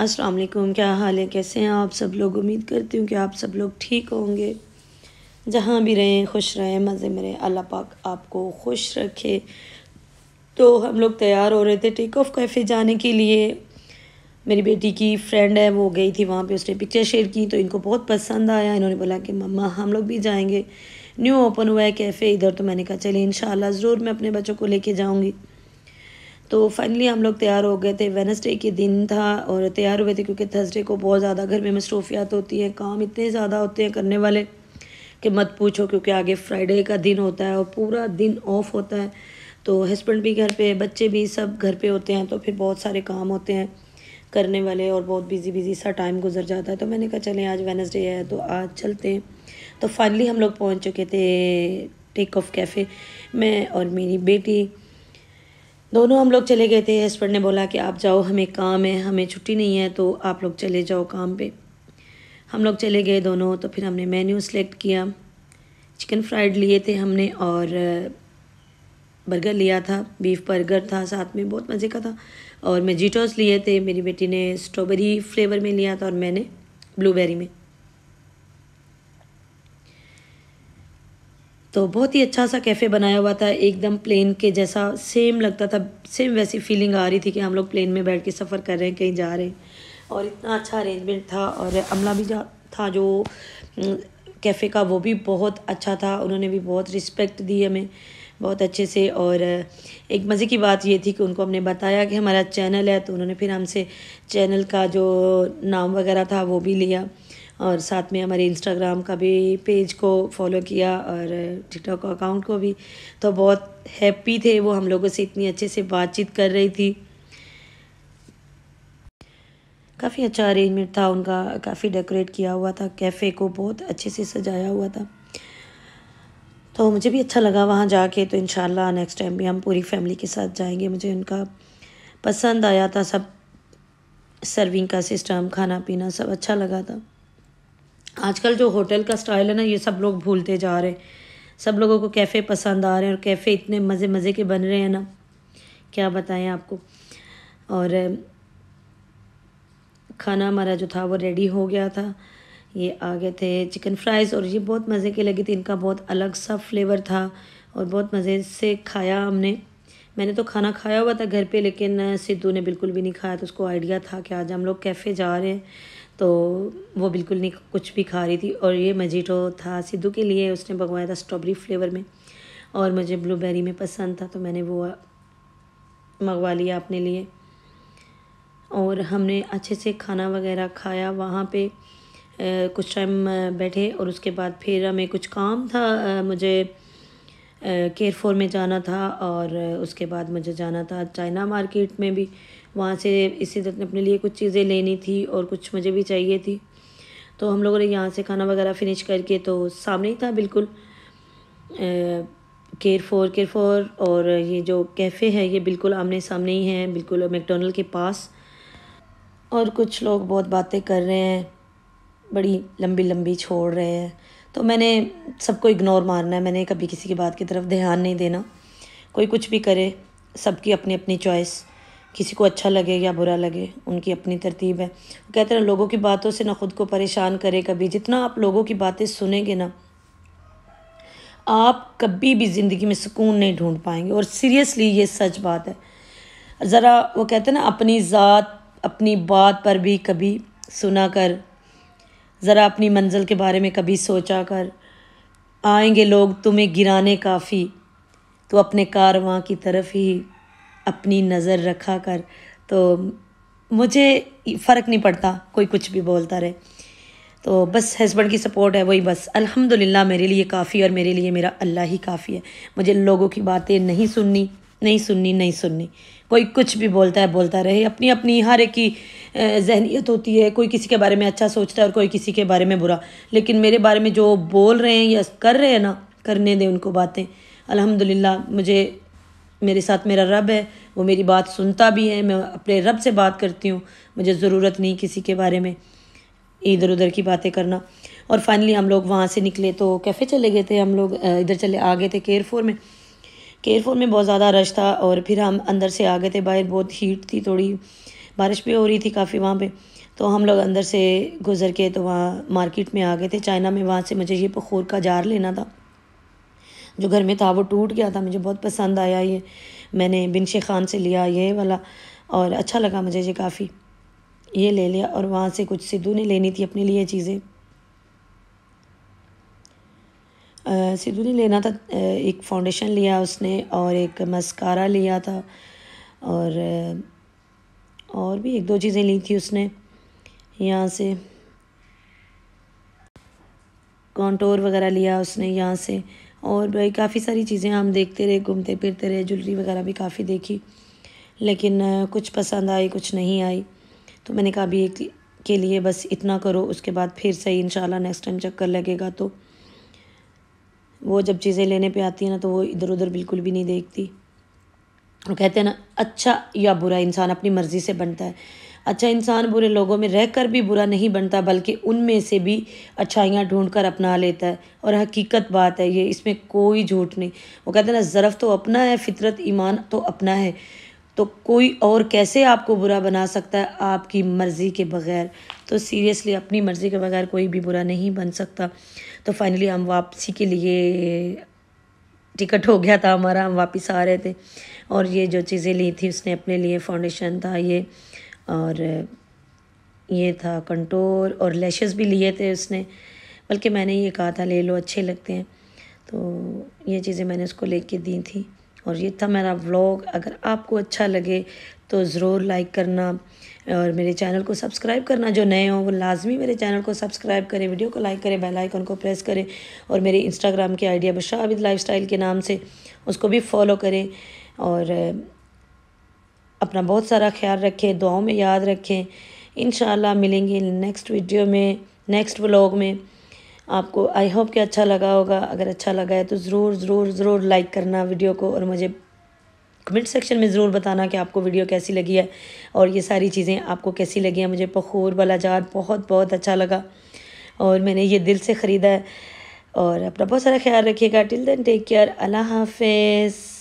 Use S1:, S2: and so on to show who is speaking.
S1: अस्सलाम वालेकुम क्या हाल है कैसे हैं आप सब लोग उम्मीद करती हूँ कि आप सब लोग ठीक होंगे जहाँ भी रहें खुश रहें मज़े में रहें अल्लाह पाक आपको खुश रखे तो हम लोग तैयार हो रहे थे टेक ऑफ कैफ़े जाने के लिए मेरी बेटी की फ्रेंड है वो गई थी वहाँ पे उसने पिक्चर शेयर की तो इनको बहुत पसंद आया इन्होंने बोला कि मम्मा हम लोग भी जाएंगे न्यू ओपन हुआ है कैफ़े इधर तो मैंने कहा चलिए इन ज़रूर मैं अपने बच्चों को लेके जाऊँगी तो फाइनली हम लोग तैयार हो गए थे वेनसडे के दिन था और तैयार हुए थे क्योंकि थर्सडे को बहुत ज़्यादा घर में मसरूफियात होती हैं काम इतने ज़्यादा होते हैं करने वाले कि मत पूछो क्योंकि आगे फ्राइडे का दिन होता है और पूरा दिन ऑफ होता है तो हस्बैंड भी घर पे बच्चे भी सब घर पे होते हैं तो फिर बहुत सारे काम होते हैं करने वाले और बहुत बिज़ी बिज़ी सा टाइम गुजर जाता है तो मैंने कहा चलें आज वेनसडे है तो आज चलते हैं तो फाइनली हम लोग पहुँच चुके थे टेक ऑफ कैफ़े मैं और मेरी बेटी दोनों हम लोग चले गए थे हस्बैंड ने बोला कि आप जाओ हमें काम है हमें छुट्टी नहीं है तो आप लोग चले जाओ काम पे हम लोग चले गए दोनों तो फिर हमने मेन्यू सेलेक्ट किया चिकन फ्राइड लिए थे हमने और बर्गर लिया था बीफ बर्गर था साथ में बहुत मज़े का था और मैं जीटोस लिए थे मेरी बेटी ने स्ट्रॉबेरी फ्लेवर में लिया था और मैंने ब्लूबेरी में तो बहुत ही अच्छा सा कैफ़े बनाया हुआ था एकदम प्लेन के जैसा सेम लगता था सेम वैसी फीलिंग आ रही थी कि हम लोग प्लेन में बैठ के सफ़र कर रहे हैं कहीं जा रहे हैं और इतना अच्छा अरेंजमेंट था और अमला भी जा था जो कैफ़े का वो भी बहुत अच्छा था उन्होंने भी बहुत रिस्पेक्ट दी हमें बहुत अच्छे से और एक मज़े की बात ये थी कि उनको हमने बताया कि हमारा चैनल है तो उन्होंने फिर हमसे चैनल का जो नाम वगैरह था वो भी लिया और साथ में हमारे इंस्टाग्राम का भी पेज को फॉलो किया और टिकटॉक अकाउंट को भी तो बहुत हैप्पी थे वो हम लोगों से इतनी अच्छे से बातचीत कर रही थी काफ़ी अच्छा अरेंजमेंट था उनका काफ़ी डेकोरेट किया हुआ था कैफ़े को बहुत अच्छे से सजाया हुआ था तो मुझे भी अच्छा लगा वहाँ जाके तो इन नेक्स्ट टाइम भी हम पूरी फैमिली के साथ जाएंगे मुझे उनका पसंद आया था सब सर्विंग का सिस्टम खाना पीना सब अच्छा लगा था आजकल जो होटल का स्टाइल है ना ये सब लोग भूलते जा रहे हैं सब लोगों को कैफ़े पसंद आ रहे हैं और कैफ़े इतने मज़े मज़े के बन रहे हैं ना क्या बताएं आपको और खाना हमारा जो था वो रेडी हो गया था ये आ गए थे चिकन फ्राइज़ और ये बहुत मज़े के लगी थे इनका बहुत अलग सा फ्लेवर था और बहुत मज़े से खाया हमने मैंने तो खाना खाया हुआ था घर पे लेकिन सिद्धू ने बिल्कुल भी नहीं खाया तो उसको आइडिया था कि आज हम लोग कैफ़े जा रहे हैं तो वो बिल्कुल नहीं कुछ भी खा रही थी और ये मजीटो था सिद्धू के लिए उसने मंगवाया था स्ट्रॉबेरी फ्लेवर में और मुझे ब्लूबेरी में पसंद था तो मैंने वो मंगवा लिया अपने लिए और हमने अच्छे से खाना वगैरह खाया वहाँ पे आ, कुछ टाइम बैठे और उसके बाद फिर हमें कुछ काम था आ, मुझे केयर फोर में जाना था और उसके बाद मुझे जाना था चाइना मार्केट में भी वहाँ से इसी तरह अपने लिए कुछ चीज़ें लेनी थी और कुछ मुझे भी चाहिए थी तो हम लोगों ने यहाँ से खाना वगैरह फिनिश करके तो सामने ही था बिल्कुल केयर फोर केयर फोर और ये जो कैफ़े है ये बिल्कुल आमने सामने ही है बिल्कुल मैकडोनल्ड के पास और कुछ लोग बहुत बातें कर रहे हैं बड़ी लंबी लंबी छोड़ रहे हैं तो मैंने सबको इग्नोर मारना है मैंने कभी किसी की बात की तरफ ध्यान नहीं देना कोई कुछ भी करे सबकी अपनी अपनी चॉइस किसी को अच्छा लगे या बुरा लगे उनकी अपनी तरतीब है कहते हैं लोगों की बातों से ना ख़ुद को परेशान करें कभी जितना आप लोगों की बातें सुनेंगे ना आप कभी भी ज़िंदगी में सुकून नहीं ढूंढ पाएंगे और सीरियसली ये सच बात है ज़रा वो कहते हैं ना अपनी ज़ात अपनी बात पर भी कभी सुना कर ज़रा अपनी मंजिल के बारे में कभी सोचा कर आएंगे लोग तुम्हें गिराने काफ़ी तो अपने कारवां की तरफ ही अपनी नज़र रखा कर तो मुझे फ़र्क नहीं पड़ता कोई कुछ भी बोलता रहे तो बस हस्बैंड की सपोर्ट है वही बस अल्हम्दुलिल्लाह मेरे लिए काफ़ी और मेरे लिए मेरा अल्लाह ही काफ़ी है मुझे लोगों की बातें नहीं सुननी नहीं सुननी नहीं सुननी कोई कुछ भी बोलता है बोलता रहे अपनी अपनी हर एक की जहनीत होती है कोई किसी के बारे में अच्छा सोचता है और कोई किसी के बारे में बुरा लेकिन मेरे बारे में जो बोल रहे हैं या कर रहे हैं ना करने दें उनको बातें अल्हम्दुलिल्लाह मुझे मेरे साथ मेरा रब है वो मेरी बात सुनता भी है मैं अपने रब से बात करती हूँ मुझे ज़रूरत नहीं किसी के बारे में इधर उधर की बातें करना और फाइनली हम लोग वहाँ से निकले तो कैफ़े चले गए थे हम लोग इधर चले आ गए थे केयरफोर में केयरफोर में बहुत ज़्यादा रश था और फिर हम अंदर से आ गए थे बाहर बहुत हीट थी थोड़ी बारिश भी हो रही थी काफ़ी वहाँ पर तो हम लोग अंदर से गुज़र के तो वहाँ मार्केट में आ गए थे चाइना में वहाँ से मुझे ये पखोर का जार लेना था जो घर में था वो टूट गया था मुझे बहुत पसंद आया ये मैंने बिनशे खान से लिया ये वाला और अच्छा लगा मुझे ये काफ़ी ये ले लिया और वहाँ से कुछ सिद्धू ने लेनी थी अपने लिए चीज़ें सिद्धू ने लेना था एक फाउंडेशन लिया उसने और एक मस्कारा लिया था और और भी एक दो चीज़ें ली थी उसने यहाँ से कॉन्टोर वगैरह लिया उसने यहाँ से और भाई काफ़ी सारी चीज़ें हम देखते रहे घूमते फिरते रहे ज्वेलरी वगैरह भी काफ़ी देखी लेकिन कुछ पसंद आई कुछ नहीं आई तो मैंने कहा अभी एक के लिए बस इतना करो उसके बाद फिर सही इंशाल्लाह नेक्स्ट टाइम चक्कर लगेगा तो वो जब चीज़ें लेने पे आती है ना तो वो इधर उधर बिल्कुल भी नहीं देखती और कहते हैं ना अच्छा या बुरा इंसान अपनी मर्ज़ी से बनता है अच्छा इंसान बुरे लोगों में रहकर भी बुरा नहीं बनता बल्कि उनमें से भी अच्छाइयाँ ढूँढ कर अपना लेता है और हकीकत बात है ये इसमें कोई झूठ नहीं वो कहते हैं ना ज़रफ़ तो अपना है फितरत ईमान तो अपना है तो कोई और कैसे आपको बुरा बना सकता है आपकी मर्ज़ी के बगैर तो सीरियसली अपनी मर्ज़ी के बगैर कोई भी बुरा नहीं बन सकता तो फाइनली हम वापसी के लिए टिकट हो गया था हमारा हम वापस आ रहे थे और ये जो चीज़ें ली थी उसने अपने लिए फाउंडेशन था ये और ये था कंटोर और लैशेस भी लिए थे उसने बल्कि मैंने ये कहा था ले लो अच्छे लगते हैं तो ये चीज़ें मैंने उसको ले कर दी थी और ये था मेरा व्लॉग अगर आपको अच्छा लगे तो ज़रूर लाइक करना और मेरे चैनल को सब्सक्राइब करना जो नए हो वो लाजमी मेरे चैनल को सब्सक्राइब करें वीडियो को लाइक करें बेल आइकन को प्रेस करें और मेरे इंस्टाग्राम के आइडिया बशाविद लाइफस्टाइल लाइफ के नाम से उसको भी फॉलो करें और अपना बहुत सारा ख्याल रखें दुआओं में याद रखें इन मिलेंगे नेक्स्ट वीडियो में नेक्स्ट व्लॉग में आपको आई होप कि अच्छा लगा होगा अगर अच्छा लगा है तो ज़रूर ज़रूर ज़रूर लाइक करना वीडियो को और मुझे कमेंट सेक्शन में ज़रूर बताना कि आपको वीडियो कैसी लगी है और ये सारी चीज़ें आपको कैसी लगी हैं मुझे पखूर वाला बहुत बहुत अच्छा लगा और मैंने ये दिल से ख़रीदा है और अपना बहुत सारा ख्याल रखिएगा टिल देन टेक केयर अल्लाह हाफिज़